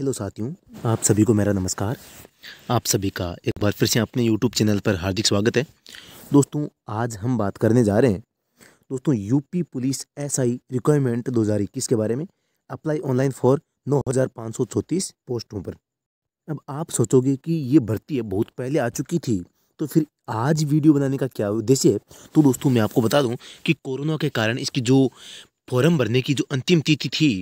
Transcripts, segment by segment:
hello साथियों आप सभी को मेरा नमस्कार आप सभी का एक बार फिर से अपने यूट्यूब चैनल पर हार्दिक स्वागत है दोस्तों आज हम बात करने जा रहे हैं दोस्तों यूपी पुलिस एसआई रिक्वायरमेंट 2021 के बारे में अप्लाई ऑनलाइन फॉर चौंतीस पोस्टों पर अब आप सोचोगे कि ये भर्ती है बहुत पहले आ चुकी थी तो फिर आज वीडियो बनाने का क्या उद्देश्य है तो दोस्तों मैं आपको बता दूँ कि कोरोना के कारण इसकी जो फॉर्म भरने की जो अंतिम तिथि थी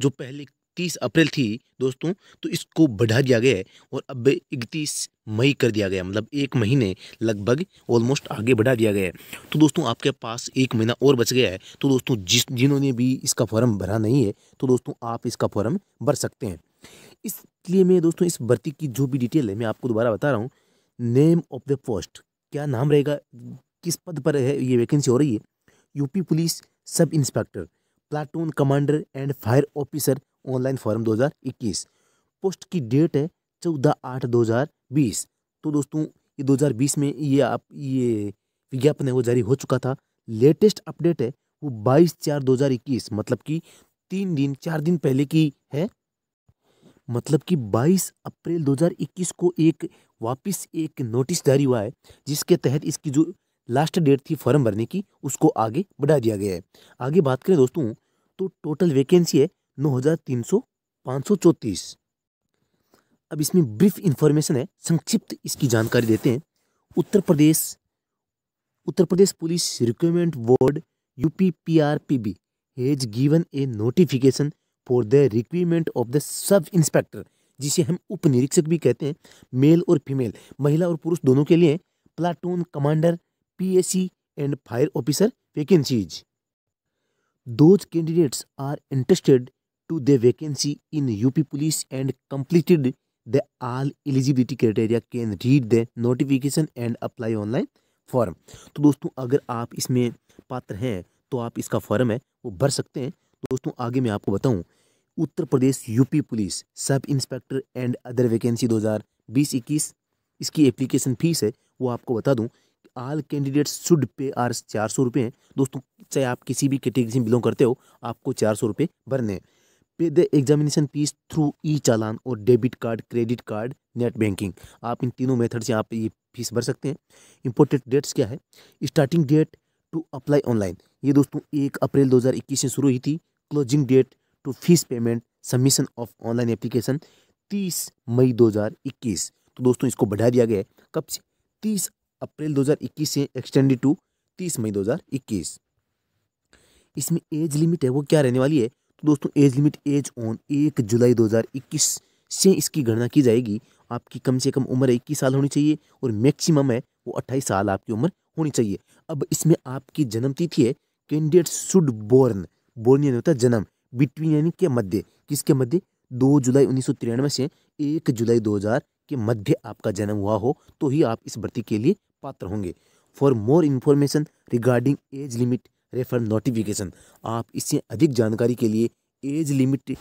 जो पहले तीस अप्रैल थी दोस्तों तो इसको बढ़ा दिया गया है और अब इकतीस मई कर दिया गया मतलब एक महीने लगभग ऑलमोस्ट आगे बढ़ा दिया गया है तो दोस्तों आपके पास एक महीना और बच गया है तो दोस्तों जिस जिन्होंने भी इसका फॉर्म भरा नहीं है तो दोस्तों आप इसका फॉर्म भर सकते हैं इसलिए मैं दोस्तों इस भर्ती की जो भी डिटेल है मैं आपको दोबारा बता रहा हूँ नेम ऑफ द पोस्ट क्या नाम रहेगा किस पद पर है ये वैकेंसी हो रही है UP police sub inspector platoon commander and fire officer online form 2021 post की डेट है चौदह आठ 2020 तो दोस्तों ये 2020 में ये आप ये विज्ञापन है वो जारी हो चुका था लेटेस्ट अपडेट है वो 22 चार 2021 मतलब कि तीन दिन चार दिन पहले की है मतलब कि 22 अप्रैल 2021 को एक वापस एक नोटिस जारी हुआ है जिसके तहत इसकी जो लास्ट डेट थी फॉर्म भरने की उसको आगे बढ़ा दिया गया है आगे बात करें दोस्तों तो टोटल वैकेंसी है 9300534 तीन सौ सौ अब इसमें ब्रीफ इंफॉर्मेशन है संक्षिप्त इसकी जानकारी देते हैं Uttar Pradesh Uttar Pradesh police recruitment board U P P R P B has given a notification for the recruitment of the sub inspector जिसे हम उप निरीक्षक भी कहते हैं मेल और फीमेल महिला और पुरुष दोनों के लिए platoon commander PAC and fire officer vacancies those candidates are interested to the vacancy in UP police and completed the all eligibility criteria can read the notification and apply online form तो दोस्तों अगर आप इसमें पात्र हैं तो आप इसका फॉर्म है वो भर सकते हैं तो दोस्तों आगे मैं आपको बताऊं Uttar Pradesh UP police sub inspector and other vacancy 2020-21 इसकी एप्लीकेशन फीस है वो आपको बता दूं all candidates should pay R चार सौ रुपये हैं दोस्तों चाहे आप किसी भी कैटेगरी से बिलोंग करते हो आपको चार सौ रुपये भरने हैं the examination fees through e challan और debit card credit card net banking आप इन तीनों मेथड से आप ये फीस भर सकते हैं इंपोर्टेंट डेट्स क्या है starting date to apply online ये दोस्तों एक अप्रैल 2021 से शुरू हुई थी closing date to fees payment submission of online application 30 मई 2021 तो दोस्तों इसको बढ़ा दिया गया है कब से 30 अप्रैल 2021 से एक्सटेंडेड टू 30 मई 2021 इसमें एज लिमिट है वो क्या रहने वाली है तो दोस्तों एज लिमिट एज ऑन एक जुलाई 2021 से इसकी गणना की जाएगी आपकी कम से कम उम्र इक्कीस साल होनी चाहिए और मैक्सिमम है वो अट्ठाईस साल आपकी उम्र होनी चाहिए अब इसमें आपकी जन्म तिथि है कैंडिडेट शुड बोर्न बोर्न यानी होता है जन्म बिटवीन यानी के मध्य किसके मध्य दो जुलाई उन्नीस से एक जुलाई हजार के मध्य आपका जन्म हुआ हो तो ही आप इस भर्ती के लिए पात्र होंगे for more information regarding age limit refer notification आप इससे अधिक जानकारी के लिए एज लिमिट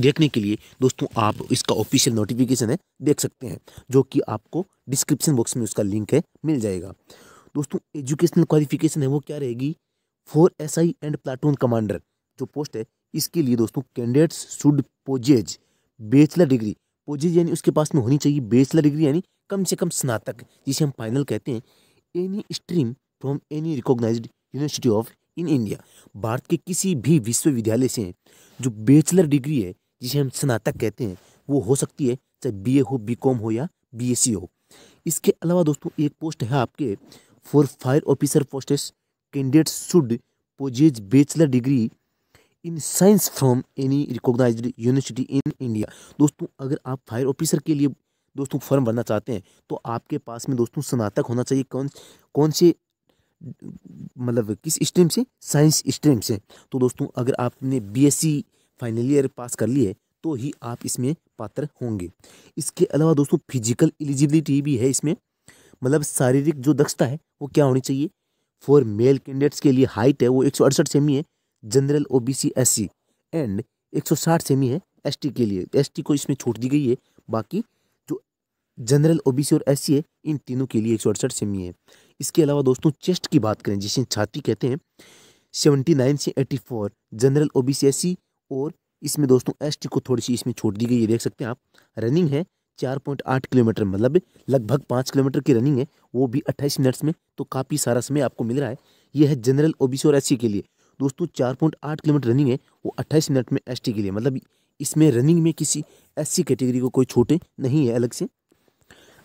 देखने के लिए दोस्तों आप इसका ऑफिशियल नोटिफिकेशन है देख सकते हैं जो कि आपको डिस्क्रिप्शन बॉक्स में उसका लिंक है मिल जाएगा दोस्तों एजुकेशनल क्वालिफिकेशन है वो क्या रहेगी four S I and platoon commander जो पोस्ट है इसके लिए दोस्तों candidates should possess bachelor degree possess यानी उसके पास में होनी चाहिए बेचलर डिग्री यानी कम से कम स्नातक जिसे हम फाइनल कहते हैं any stream from any recognised university of in India Bharat के किसी भी विश्वविद्यालय से जो बैचलर डिग्री है जिसे हम स्नातक कहते हैं वो हो सकती है चाहे बी हो बी हो या बी हो इसके अलावा दोस्तों एक पोस्ट है आपके for fire officer posts candidate should possess bachelor degree in science from any recognise university in India दोस्तों अगर आप फायर ऑफिसर के लिए दोस्तों फॉर्म भरना चाहते हैं तो आपके पास में दोस्तों स्नातक होना चाहिए कौन कौन से मतलब किस स्ट्रीम से साइंस स्ट्रीम से तो दोस्तों अगर आपने बीएससी फाइनल ईयर पास कर लिए तो ही आप इसमें पात्र होंगे इसके अलावा दोस्तों फिजिकल एलिजिबिलिटी भी है इसमें मतलब शारीरिक जो दक्षता है वो क्या होनी चाहिए फॉर मेल कैंडिडेट्स के लिए हाइट है वो एक सौ अड़सठ सेमी है general O B C S C and एक सौ साठ सेमी है एस टी के लिए एस तो टी को इसमें छूट दी गई है बाकी जो जनरल ओ बी सी और एस सी है इन तीनों के लिए एक सौ अड़सठ सेमी है इसके अलावा दोस्तों चेस्ट की बात करें जिसे छाती कहते हैं सेवेंटी नाइन से eighty four general O B C S C और इसमें दोस्तों एस टी को थोड़ी सी इसमें छोड़ दी गई ये देख सकते हैं आप रनिंग है चार पॉइंट आठ किलोमीटर मतलब लगभग पाँच किलोमीटर की रनिंग है वो भी अट्ठाईस मिनट्स में तो काफ़ी सारा समय आपको मिल रहा है ये है जनरल ओ और एस के लिए दोस्तों चार पॉइंट आठ किलोमीटर रनिंग है वो अट्ठाईस मिनट में एस के लिए मतलब इसमें रनिंग में किसी एस कैटेगरी को कोई छोटे नहीं है अलग से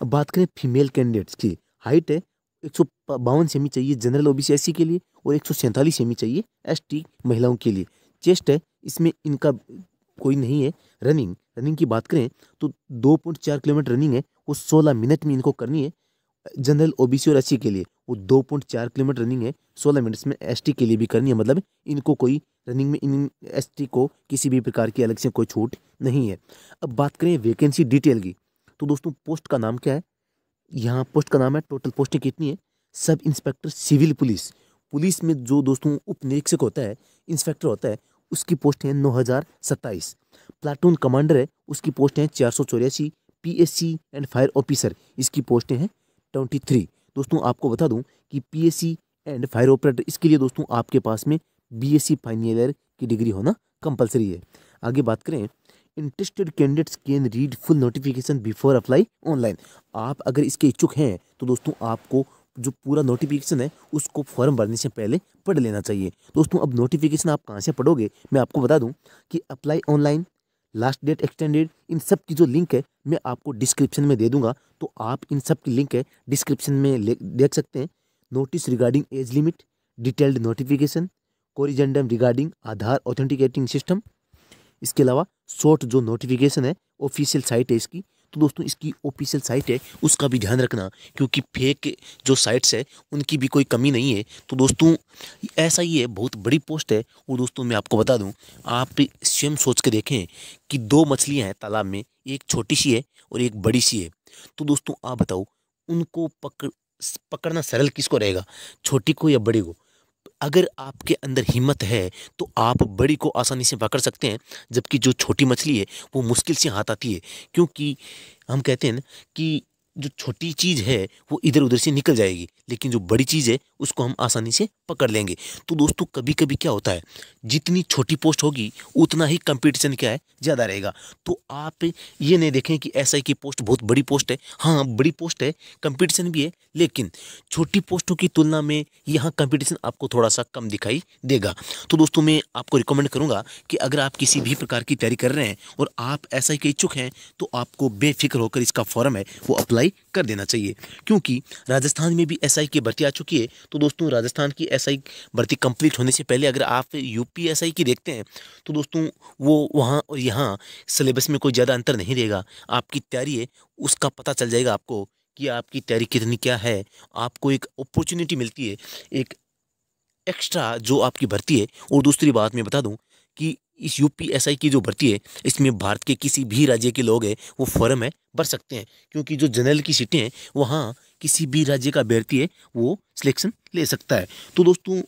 अब बात करें फीमेल कैंडिडेट्स की हाइट है एक सौ बावन सेमी चाहिए जनरल ओ बी के लिए और एक सौ सैंतालीस सेमी चाहिए टी महिलाओं के लिए चेस्ट है इसमें इनका कोई नहीं है रनिंग रनिंग की बात करें तो दो पॉइंट चार किलोमीटर रनिंग है वो सोलह मिनट में इनको करनी है जनरल ओबीसी और एस के लिए वो दो पॉइंट चार किलोमीटर रनिंग है सोलह मिनट्स में एसटी के लिए भी करनी है मतलब इनको कोई रनिंग में इन एसटी को किसी भी प्रकार की अलग से कोई छूट नहीं है अब बात करें वैकेंसी डिटेल की तो दोस्तों पोस्ट का नाम क्या है यहाँ पोस्ट का नाम है टोटल पोस्टिंग कितनी है sub inspector civil police police में जो दोस्तों उप निरीक्षक होता है इंस्पेक्टर होता है उसकी पोस्ट है नौ हज़ार सत्ताईस प्लाटून कमांडर है उसकी पोस्ट है चार सौ चौरासी P S C and fire officer इसकी पोस्टें हैं ट्वेंटी थ्री दोस्तों आपको बता दूं कि P S C and fire operator इसके लिए दोस्तों आपके पास में B S C final year की डिग्री होना कंपलसरी है आगे बात करें interested candidates can read full notification before apply online आप अगर इसके इच्छुक हैं तो दोस्तों आपको जो पूरा नोटिफिकेशन है उसको फॉर्म भरने से पहले पढ़ लेना चाहिए दोस्तों अब नोटिफिकेशन आप कहाँ से पढ़ोगे मैं आपको बता दूँ कि apply online last date extended इन सब की जो लिंक है मैं आपको डिस्क्रिप्शन में दे दूंगा तो आप इन सब की लिंक है डिस्क्रिप्शन में देख सकते हैं notice regarding age limit detailed notification corrigendum regarding Aadhaar authenticating system इसके अलावा शॉर्ट जो नोटिफिकेशन है ऑफिशियल साइट है इसकी तो दोस्तों इसकी ऑफिशियल साइट है उसका भी ध्यान रखना क्योंकि फेक जो साइट्स है उनकी भी कोई कमी नहीं है तो दोस्तों ऐसा ही है बहुत बड़ी पोस्ट है और दोस्तों मैं आपको बता दूं आप स्वयं सोच के देखें कि दो मछलियां हैं तालाब में एक छोटी सी है और एक बड़ी सी है तो दोस्तों आप बताओ उनको पकड़ पकड़ना सरल किसको रहेगा छोटी को या बड़ी को अगर आपके अंदर हिम्मत है तो आप बड़ी को आसानी से पकड़ सकते हैं जबकि जो छोटी मछली है वो मुश्किल से हाथ आती है क्योंकि हम कहते हैं ना कि जो छोटी चीज़ है वो इधर उधर से निकल जाएगी लेकिन जो बड़ी चीज़ है उसको हम आसानी से पकड़ लेंगे तो दोस्तों कभी कभी क्या होता है जितनी छोटी पोस्ट होगी उतना ही कंपटीशन क्या है ज़्यादा रहेगा तो आप ये नहीं देखें कि एस की पोस्ट बहुत बड़ी पोस्ट है हाँ बड़ी पोस्ट है कंपटीशन भी है लेकिन छोटी पोस्टों की तुलना में यहाँ कंपटीशन आपको थोड़ा सा कम दिखाई देगा तो दोस्तों मैं आपको रिकमेंड करूँगा कि अगर आप किसी भी प्रकार की तैयारी कर रहे हैं और आप ऐसा के इच्छुक हैं तो आपको बेफिक्र होकर इसका फॉर्म है वो अप्लाई कर देना चाहिए क्योंकि राजस्थान में भी एसआई की भर्ती आ चुकी है तो दोस्तों राजस्थान की एसआई भर्ती कंप्लीट होने से पहले अगर आप यूपी एसआई की देखते हैं तो दोस्तों वो वहाँ और यहाँ सिलेबस में कोई ज़्यादा अंतर नहीं रहेगा आपकी तैयारी है उसका पता चल जाएगा आपको कि आपकी तैयारी कितनी क्या है आपको एक अपॉर्चुनिटी मिलती है एक एक्स्ट्रा जो आपकी भर्ती है और दूसरी बात मैं बता दूँ कि इस यूपीएसआई की जो भर्ती है इसमें भारत के किसी भी राज्य के लोग हैं वो फॉर्म है भर सकते हैं क्योंकि जो जनरल की सीटें हैं वहाँ किसी भी राज्य का अभ्यर्थी है वो सिलेक्शन ले सकता है तो दोस्तों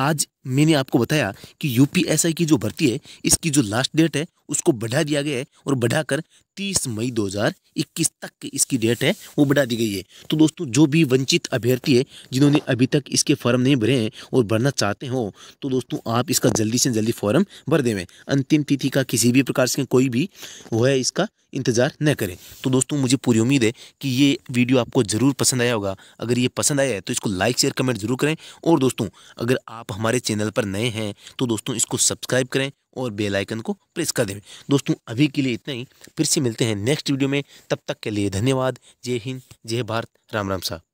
आज मैंने आपको बताया कि यूपीएसआई की जो भर्ती है इसकी जो लास्ट डेट है उसको बढ़ा दिया गया है और बढ़ाकर तीस मई 2021 तक की इसकी डेट है वो बढ़ा दी गई है तो दोस्तों जो भी वंचित अभ्यर्थी है जिन्होंने अभी तक इसके फॉर्म नहीं भरे हैं और भरना चाहते हो तो दोस्तों आप इसका जल्दी से जल्दी फॉर्म भर देवें अंतिम तिथि का किसी भी प्रकार से कोई भी वो है इसका इंतज़ार न करें तो दोस्तों मुझे पूरी उम्मीद है कि ये वीडियो आपको ज़रूर पसंद आया होगा अगर ये पसंद आया है तो इसको लाइक शेयर कमेंट जरूर करें और दोस्तों अगर आप हमारे चैनल पर नए हैं तो दोस्तों इसको सब्सक्राइब करें और बेल आइकन को प्रेस कर दें दोस्तों अभी के लिए इतना ही फिर से मिलते हैं नेक्स्ट वीडियो में तब तक के लिए धन्यवाद जय हिंद जय भारत राम राम साहब